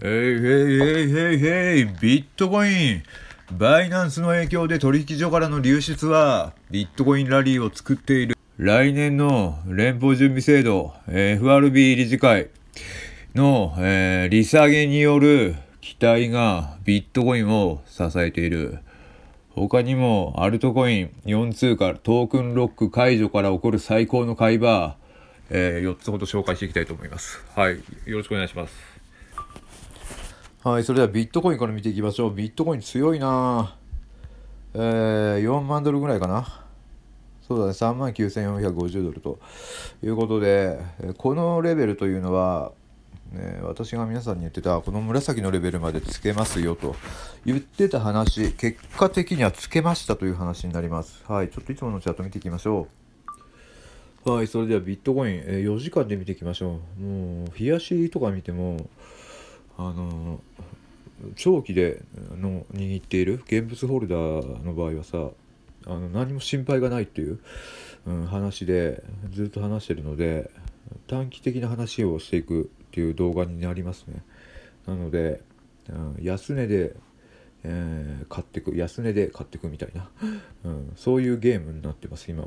えいへいへいへいへい、ビットコイン。バイナンスの影響で取引所からの流出は、ビットコインラリーを作っている。来年の連邦準備制度、FRB 理事会の、えー、利下げによる期待がビットコインを支えている。他にも、アルトコイン4通貨、トークンロック解除から起こる最高の買い場、えー、4つほど紹介していきたいと思います。はい。よろしくお願いします。はい、それではビットコインから見ていきましょう。ビットコイン強いなえー、4万ドルぐらいかな。そうだね、3万9450ドルということで、このレベルというのは、ね、私が皆さんに言ってた、この紫のレベルまでつけますよと言ってた話、結果的にはつけましたという話になります。はい、ちょっといつものチャート見ていきましょう。はい、それではビットコイン、えー、4時間で見ていきましょう。もう、冷やしとか見ても、あの長期での握っている現物ホルダーの場合はさあの何も心配がないっていう、うん、話でずっと話してるので短期的な話をしていくっていう動画になりますねなので、うん、安値で、えー、買ってく安値で買ってくみたいな、うん、そういうゲームになってます今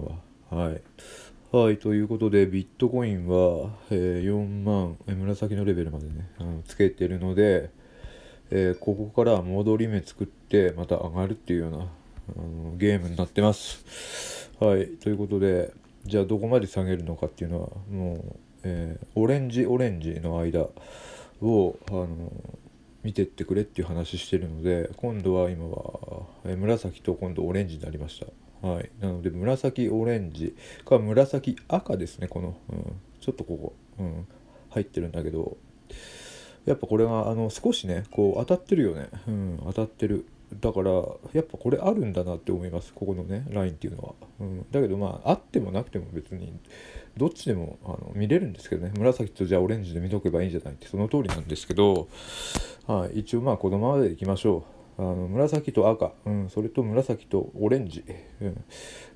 ははいはい、ということで、ビットコインは、えー、4万、え紫のレベルまでね、あのつけてるので、えー、ここから戻り目作って、また上がるっていうような、あのゲームになってます。はい、ということで、じゃあどこまで下げるのかっていうのは、もう、えー、オレンジ、オレンジの間を、あの見てってくれっていう話してるので、今度は今は、え紫と今度オレンジになりました。はい、なので紫オレンジか紫赤ですねこの、うん、ちょっとここ、うん、入ってるんだけどやっぱこれがあの少しねこう当たってるよね、うん、当たってるだからやっぱこれあるんだなって思いますここのねラインっていうのは、うん、だけどまああってもなくても別にどっちでもあの見れるんですけどね紫とじゃあオレンジで見とけばいいんじゃないってその通りなんですけど、はい、一応まあこのままでいきましょうあの紫と赤、うん、それと紫とオレンジ、うん、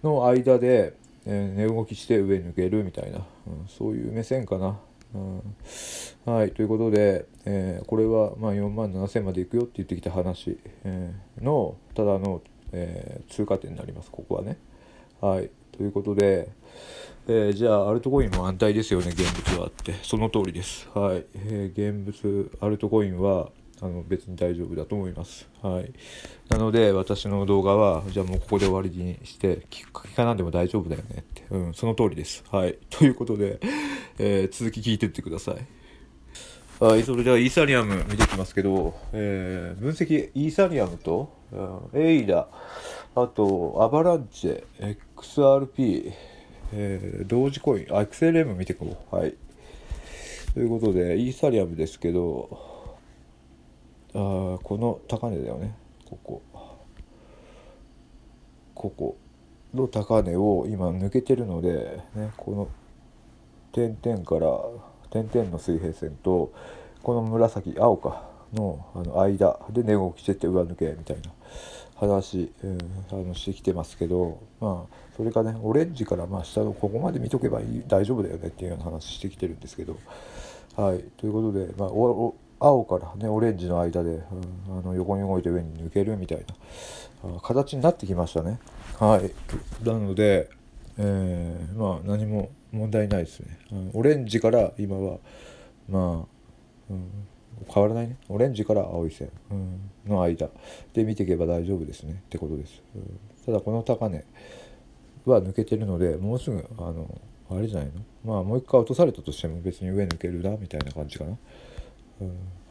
の間で、えー、寝動きして上抜けるみたいな、うん、そういう目線かな。うん、はい、ということで、えー、これは、まあ、4万7000までいくよって言ってきた話、えー、のただの、えー、通過点になります、ここはね。はい、ということで、えじゃあアルトコインも安泰ですよね、現物はって。その通りです。はい、え現物、アルトコインは、あの別に大丈夫だと思います。はい、なので私の動画はじゃあもうここで終わりにして聞っかなんでも大丈夫だよねって、うん、その通りです。はい、ということで、えー、続き聞いてってください。はい、それではイーサリアム見ていきますけど、えー、分析イーサリアムと、うん、エイダ、あとアバランチェ、XRP、えー、同時コイン、XLM 見ていこう。はい。ということで、イーサリアムですけど、あこの高値だよねここここの高値を今抜けてるので、ね、この点々から点々の水平線とこの紫青かのあの間で値動きしてって上抜けみたいな話、うん、あのしてきてますけど、まあ、それかねオレンジからまあ下のここまで見とけばいい大丈夫だよねっていうような話してきてるんですけど。はい、ということで、まあ青からねオレンジの間で、うん、あの横に動いて上に抜けるみたいな形になってきましたねはいなので、えー、まあ何も問題ないですね、うん、オレンジから今はまあ、うん、変わらないねオレンジから青い線、うん、の間で見ていけば大丈夫ですねってことです、うん、ただこの高値は抜けてるのでもうすぐあのあれじゃないのまあもう一回落とされたとしても別に上抜けるなみたいな感じかな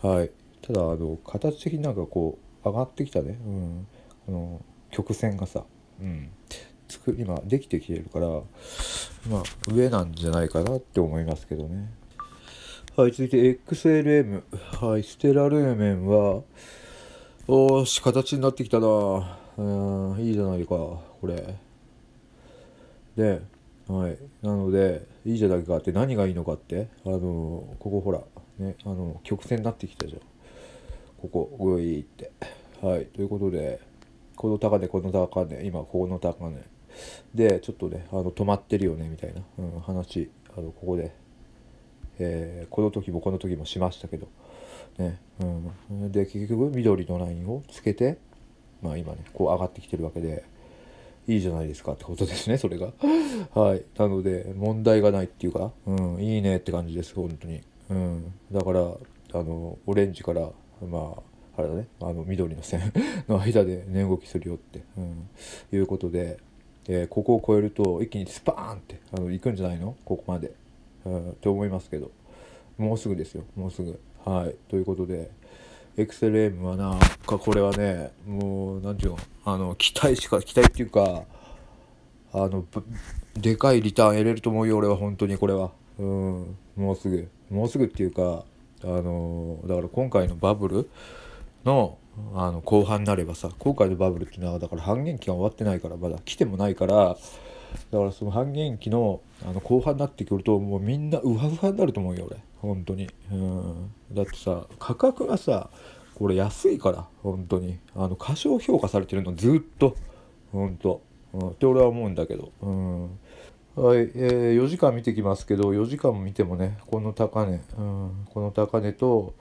はい、ただあの形的になんかこう上がってきたね、うん、この曲線がさ、うん、作今できてきてるから、まあ、上なんじゃないかなって思いますけどね。はい、続いて XLM。はい、ステラルーメンは、おーし、形になってきたなうん、いいじゃないか、これ。で、はい、なので、いいじゃないかって何がいいのかって、あのー、ここほら、ねあの曲線になってきたじゃんここグイってはいということでこの高値この高値今ここの高値でちょっとねあの止まってるよねみたいな、うん、話あのここで、えー、この時もこの時もしましたけどね、うん、で結局緑のラインをつけてまあ今ねこう上がってきてるわけでいいじゃないですかってことですねそれがはいなので問題がないっていうか、うん、いいねって感じです本当にうん、だからあのオレンジからまああれだねあの緑の線 の間で値動きするよって、うん、いうことで、えー、ここを超えると一気にスパーンってあの行くんじゃないのここまで、うん、って思いますけどもうすぐですよもうすぐ。はいということで XLM はなんかこれはねもう何て言うのあの期待しか期待っていうかあのでかいリターン得れると思うよ俺は本当にこれは。うん、もうすぐ。もうすぐっていうかあのだから今回のバブルのあの後半になればさ今回のバブルっていうのはだから半減期が終わってないからまだ来てもないからだからその半減期のあの後半になってくるともうみんなうわうわになると思うよ俺本当にうんだってさ価格がさこれ安いから本当にあの過小評価されてるのずっと本当、うん、って俺は思うんだけどうんはい、えー、4時間見てきますけど4時間見てもねこの高値、うん、この高値と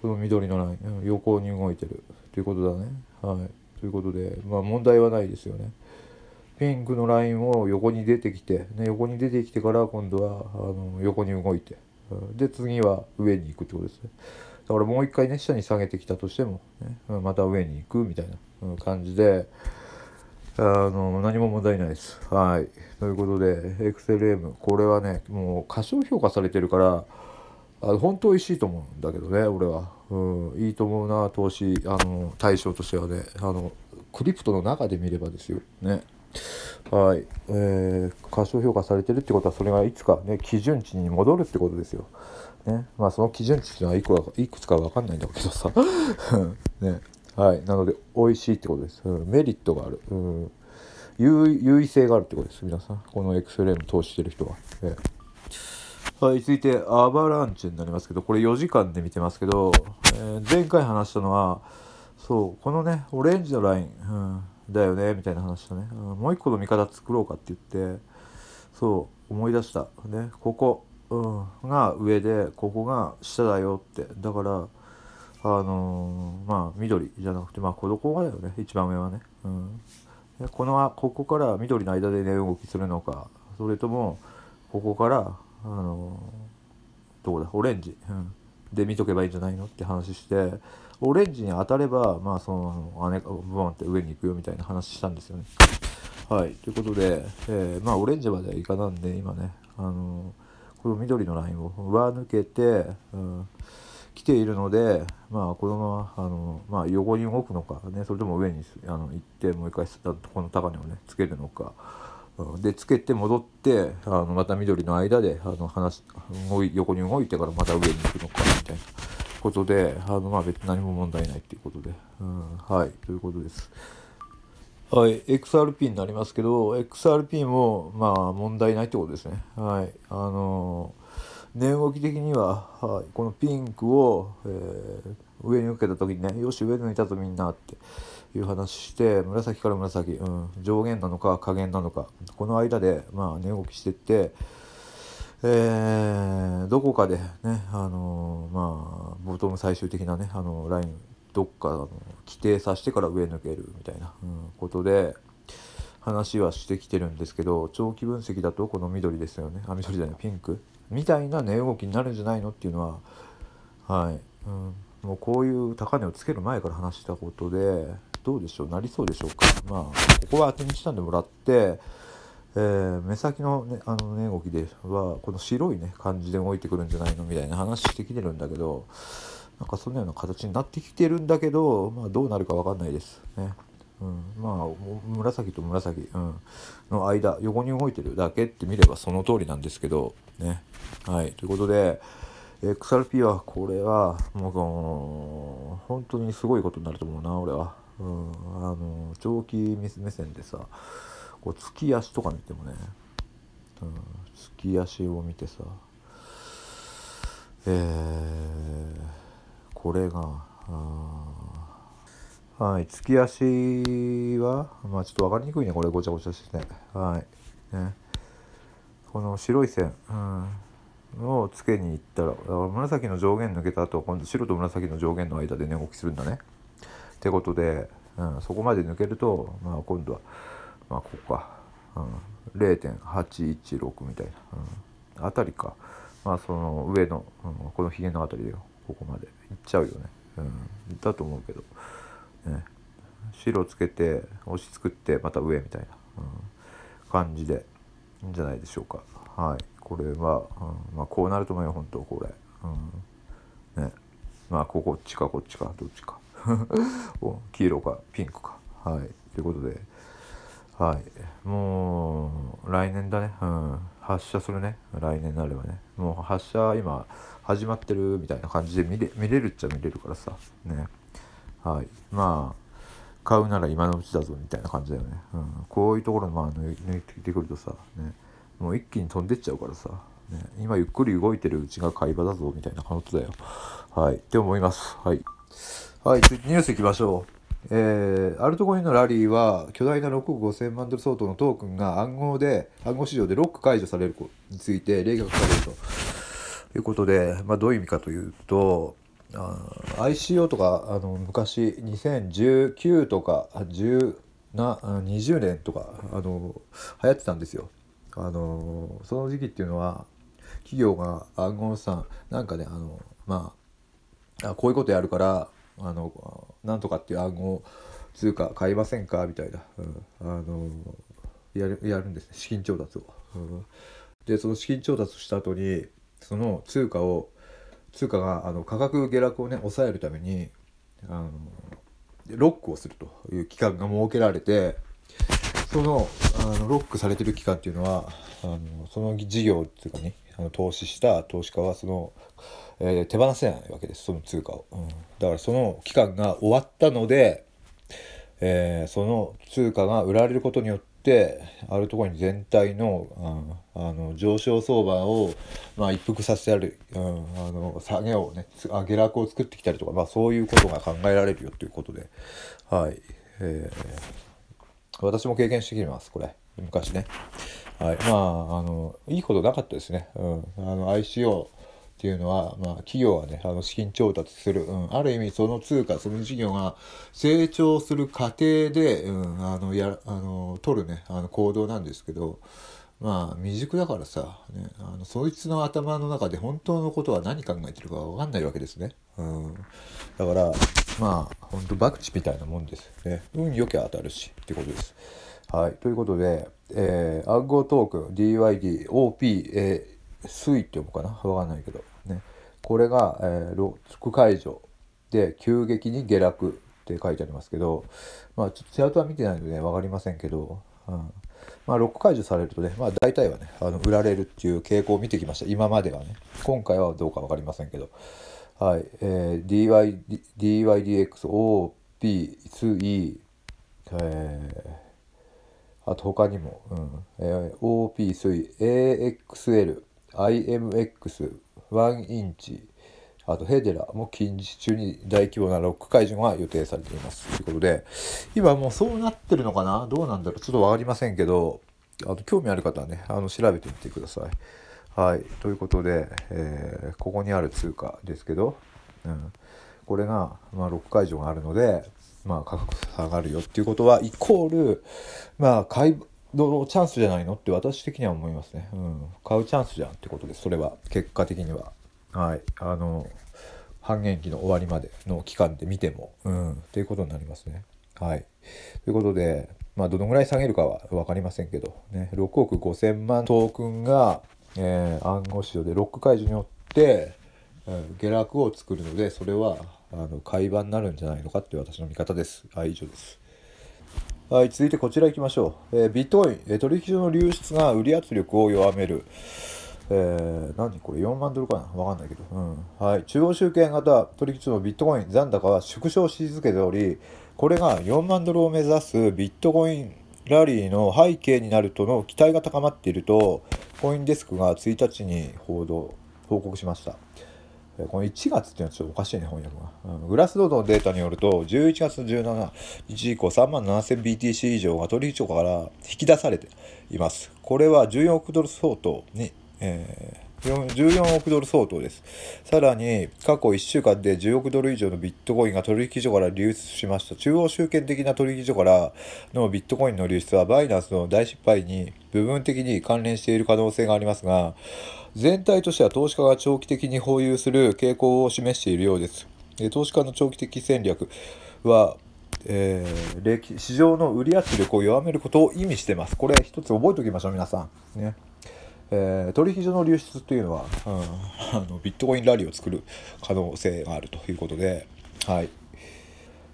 この緑のライン横に動いてるということだね。はい、ということで、まあ、問題はないですよね。ピンクのラインを横に出てきて、ね、横に出てきてから今度はあの横に動いてで次は上に行くってことですね。だからもう一回ね下に下げてきたとしても、ね、また上に行くみたいな感じで。あの何も問題ないです。はい。ということで、XLM、これはね、もう過小評価されてるから、あの本当美味しいと思うんだけどね、俺は。うん、いいと思うな、投資、あの、対象としてはね、あの、クリプトの中で見ればですよ。ね。はい。えー、過小評価されてるってことは、それがいつかね、基準値に戻るってことですよ。ね。まあ、その基準値っていうのはいくいくつかわかんないんだけどさ。ね。はい、なので美味しいってことです、うん、メリットがある、うん、優位性があるってことです皆さんこのエク m レーム通してる人は、えはい続いてアバランチになりますけどこれ4時間で見てますけど、えー、前回話したのはそうこのねオレンジのライン、うん、だよねみたいな話とね、うん、もう一個の見方作ろうかって言ってそう思い出したねここ、うん、が上でここが下だよってだからあのー、まあ緑じゃなくてまあこの子がだよね一番上はね、うん、でこのここから緑の間でね動きするのかそれともここからあのー、どこだオレンジ、うん、で見とけばいいんじゃないのって話してオレンジに当たればまあその姉がブワンって上に行くよみたいな話したんですよね。はいということで、えー、まあオレンジまではいかなんで今ねあのー、この緑のラインを上抜けて、うん来ているので、まあ、このままあの、まあ、横に動くのか、ね、それとも上にあの行ってもう一回この高値をねつけるのか。でつけて戻ってあのまた緑の間であの話動い横に動いてからまた上に行くのかみたいなことであの、まあ、別に何も問題ないっていうことで、うん、はいということです。はい、XRP になりますけど XRP もまあ問題ないってことですね。はいあのー値動き的には、はい、このピンクを、えー、上に受けた時にねよし上抜いたぞみんなっていう話して紫から紫、うん、上限なのか下限なのかこの間で、まあ、値動きしてって、えー、どこかでね、あのー、まあ、ボトム最終的なね、あのラインどっかの規定させてから上抜けるみたいな、うん、ことで。話はしてきてるんですけど長期分析だとこの緑ですよねあ緑じゃないピンクみたいな値動きになるんじゃないのっていうのは、はいうん、もうこういう高値をつける前から話したことでどうでしょうなりそうでしょうか。まあ、ここは当てにしたんでもらって、えー、目先の,、ね、あの値動きではこの白いね感じで動いてくるんじゃないのみたいな話してきてるんだけどなんかそのような形になってきてるんだけど、まあ、どうなるか分かんないですね。うん、まあ紫と紫、うん、の間横に動いてるだけって見ればその通りなんですけどね。はい、ということで、XRP はこれはもう本当にすごいことになると思うな俺は、うん、あの長期目線でさこう月足とか見てもね、うん、月足を見てさえー、これがはい月足はまあちょっと分かりにくいねこれごちゃごちゃしてねはいねこの白い線、うん、をつけにいったらだから紫の上限抜けた後今度白と紫の上限の間で値、動きするんだね。ってことで、うん、そこまで抜けると、まあ、今度は、まあ、ここか、うん、0.816みたいな、うん、あたりか、まあ、その上の、うん、このひげのあたりでここまでいっちゃうよね、うん、だと思うけど、ね、白つけて押し作ってまた上みたいな、うん、感じで。じゃないでしょうかはいこれは、うん、まあ、こうなると思うよ本当これ、うん、ねまあここっちかこっちかどっちか 黄色かピンクかはいということではいもう来年だね、うん、発射するね来年になればねもう発射今始まってるみたいな感じで見れ見れるっちゃ見れるからさねはいまあ買うなら今のうちだぞみたいな感じだよね、うん、こういうところまあ抜いてくるとさ、ね、もう一気に飛んでっちゃうからさ、ね、今ゆっくり動いてるうちが買い場だぞみたいな感じだよはいって思いますはい、はい、ニュースいきましょうえー、アルトコインのラリーは巨大な6億5000万ドル相当のトークンが暗号で暗号市場でロック解除されるについて例が書かれるということで、まあ、どういう意味かというと ICO とかあの昔2019とか10な20年とかあの流行ってたんですよ。あのその時期っていうのは企業が暗号資産なんかねあのまあこういうことやるからあのなんとかっていう暗号通貨買いませんかみたいな、うん、あのやるやるんですね資金調達を。うん、でその資金調達した後にその通貨を通貨があの価格下落をね抑えるためにあのロックをするという期間が設けられてそのあのロックされてる期間っていうのはあのその事業っていうかねあの投資した投資家はその、えー、手放せないわけですその通貨を、うん、だからその期間が終わったので、えー、その通貨が売られることによってて、あるところに全体の,、うん、あの上昇相場を、まあ、一服させてある、うん、あの下げをね下落を作ってきたりとか、まあ、そういうことが考えられるよということで、はいえー、私も経験してきてますこれ昔ね。はい、まああのいいことなかったですね。うん、あの ICO っていうのは、まあ、企業はね、あの資金調達する、うん、ある意味その通貨、その事業が成長する過程で、うん、あのやあの取るね、あの行動なんですけど、まあ未熟だからさ、ね、あのそいつの頭の中で本当のことは何考えてるか分かんないわけですね。うん、だからまあ本当博打みたいなもんですね。運よけ当たるしってことです。はい、ということで、えー、暗号トークン DYDOP、a ー水って呼ぶかなわかんないけど、ね、これが、えー、ロック解除で急激に下落って書いてありますけど、まあ、ちょっとチャートは見てないので、ね、分かりませんけど、うんまあ、ロック解除されるとね、まあ、大体はねあの売られるっていう傾向を見てきました今まではね今回はどうか分かりませんけど、はいえー、DYDXOP2E、えー、あと他にも、うんえー、OP3AXL IMX、1インチ、あとヘデラも近日中に大規模なロック解除が予定されています。ということで、今もうそうなってるのかなどうなんだろうちょっとわかりませんけど、あの興味ある方はね、あの調べてみてください。はい。ということで、えー、ここにある通貨ですけど、うん、これが、まあ、ロック解除があるので、まあ、価格下がるよっていうことは、イコール、まあ、買い、のチャンスじゃないのって私的には思いますね。うん。買うチャンスじゃんってことです。それは、結果的には。はい。あの、半減期の終わりまでの期間で見ても、うん、っていうことになりますね。はい。ということで、まあ、どのぐらい下げるかは分かりませんけど、ね、6億5000万トークンが、えー、暗号市場でロック解除によって、えー、下落を作るので、それは、あの、買い場になるんじゃないのかって私の見方です。はい、以上です。はい、続いてこちら行きましょう。えー、ビットコイン、えー、取引所の流出が売り圧力を弱める。えー、何これ ?4 万ドルかなわかんないけど、うん。はい。中央集権型取引所のビットコイン残高は縮小し続けており、これが4万ドルを目指すビットコインラリーの背景になるとの期待が高まっていると、コインデスクが1日に報道、報告しました。この1月っていうのはちょっとおかしいね、翻訳が。うん、グラスドードのデータによると、11月17日以降、3万 7000BTC 以上が取引所から引き出されています。これは14億ドル相当に、え14億ドル相当です。さらに、過去1週間で10億ドル以上のビットコインが取引所から流出しました。中央集権的な取引所からのビットコインの流出は、バイナンスの大失敗に部分的に関連している可能性がありますが、全体としては投資家が長期的に保有する傾向を示しているようです。投資家の長期的戦略は、えー、市場の売り圧力を弱めることを意味してます。これ一つ覚えておきましょう、皆さん。ねえー、取引所の流出というのは、うん、あのビットコインラリーを作る可能性があるということで、はい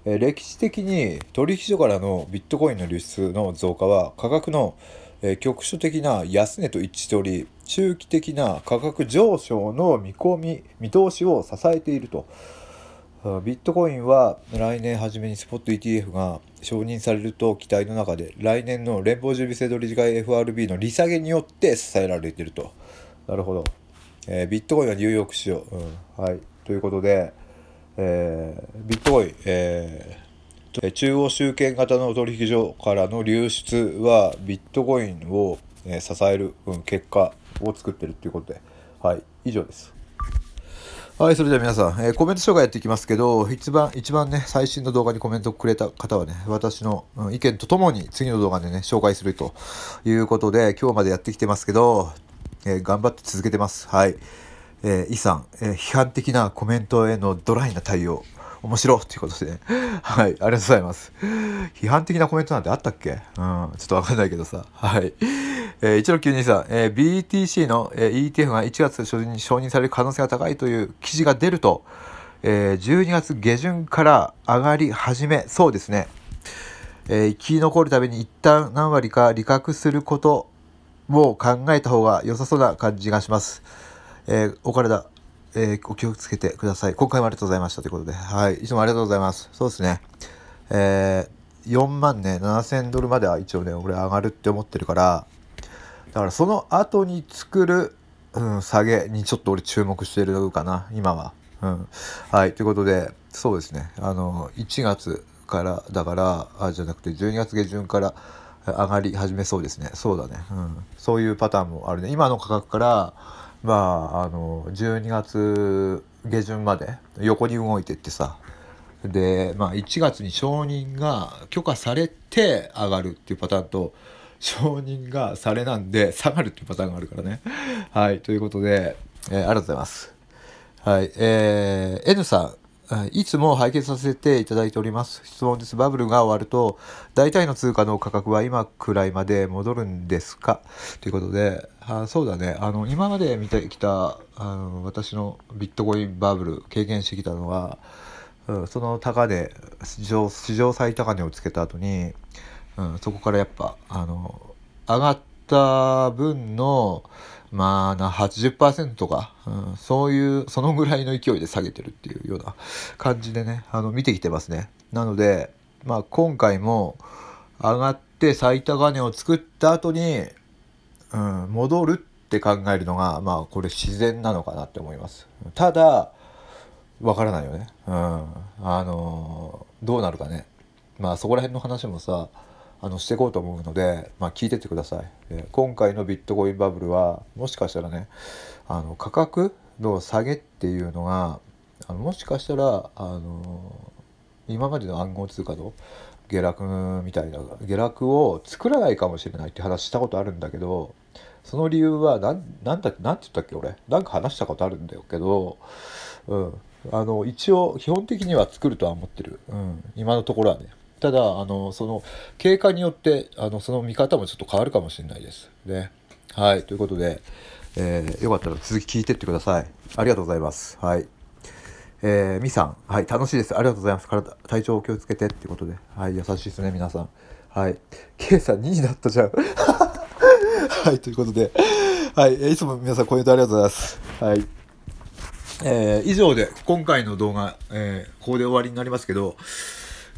えー、歴史的に取引所からのビットコインの流出の増加は価格の、えー、局所的な安値と一致しており中期的な価格上昇の見込み見通しを支えていると。ビットコインは来年初めにスポット ETF が承認されると期待の中で来年の連邦準備制度理事会 FRB の利下げによって支えられていると。なるほど。えー、ビットコインはニューヨーク市場、うん。はい。ということで、えー、ビットコイン、えー、中央集権型の取引所からの流出はビットコインを、え支える、うん、結果を作っているということで、はい。以上です。はい、それでは皆さん、えー、コメント紹介やっていきますけど、一番、一番ね、最新の動画にコメントくれた方はね、私の、意見とともに次の動画でね、紹介するということで、今日までやってきてますけど、えー、頑張って続けてます。はい。えー、イさん、えー、批判的なコメントへのドライな対応。面白ということで、はい、ありがとうございます。批判的なコメントなんてあったっけうん、ちょっとわかんないけどさ、はい。えー、1 6 9 2さん、えー、BTC の、えー、ETF が1月初旬に承認される可能性が高いという記事が出ると、えー、12月下旬から上がり始め、そうですね。えー、生き残るために一旦何割か利確することも考えた方が良さそうな感じがします。えー、お体えー、お気をつけてください。今回もありがとうございましたということで、はい、いつもありがとうございます。そうですね、えー、4万ね、7000ドルまでは一応ね、俺上がるって思ってるから、だからその後に作る、うん、下げにちょっと俺注目してるかな、今は。うん。はい、ということで、そうですね、あの、1月からだから、あ、じゃなくて12月下旬から上がり始めそうですね。そうだね。うん。そういうパターンもあるね。今の価格から、まああの12月下旬まで横に動いてってさで、まあ、1月に承認が許可されて上がるっていうパターンと承認がされなんで下がるっていうパターンがあるからね。はいということで、えー、ありがとうございます。はいえー、N さんいつも拝見させていただいております。質問です。バブルが終わると、大体の通貨の価格は今くらいまで戻るんですかということで、あそうだね。あの、今まで見てきた、あの、私のビットコインバブル、経験してきたのは、うん、その高値、史上、史上最高値をつけた後に、うん、そこからやっぱ、あの、上がった分の、まあな、80%とか、うん、そういう、そのぐらいの勢いで下げてるっていうような感じでね、あの、見てきてますね。なので、まあ今回も上がって最高値を作った後に、うん、戻るって考えるのが、まあこれ自然なのかなって思います。ただ、わからないよね。うん。あのー、どうなるかね。まあそこら辺の話もさ、あのしていこうと思うので、まあ、聞いてってください、え今回のビットコインバブルはもしかしたらねあの価格の下げっていうのがあのもしかしたらあの今までの暗号通貨の下落みたいな下落を作らないかもしれないって話したことあるんだけどその理由は何だって何て言ったっけ俺なんか話したことあるんだけど、うん、あの一応基本的には作るとは思ってる、うん、今のところはね。ただあのその経過によってあのその見方もちょっと変わるかもしれないですねはいということで、えー、よかったら続き聞いてってくださいありがとうございますはいえー、みさん、はい、楽しいです。ありがとうございます。体、体調を気をつけてってことで。はい、優しいですね、皆さん。はい。K さん2位なったじゃん。はい、ということで。はい、えいつも皆さんコメントありがとうございます。はい。えー、以上で今回の動画、えー、ここで終わりになりますけど、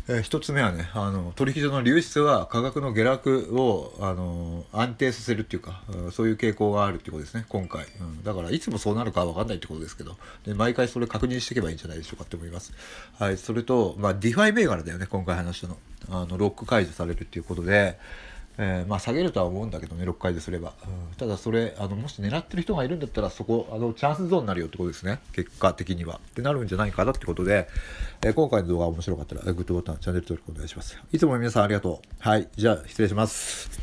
えー、1つ目はねあの取引所の流出は価格の下落をあの安定させるっていうか、うん、そういう傾向があるってことですね今回、うん、だからいつもそうなるかは分かんないってことですけどで毎回それ確認していけばいいんじゃないでしょうかって思います、はい、それと、まあ、ディファイ銘柄だよね今回話したのあのロック解除されるっていうことでえー、まあ下げるとは思うんだけどね6回ですれば、うん、ただそれあのもし狙ってる人がいるんだったらそこあのチャンスゾーンになるよってことですね結果的にはってなるんじゃないかなってことで、えー、今回の動画面白かったらグッドボタンチャンネル登録お願いしますいつも皆さんありがとうはいじゃあ失礼します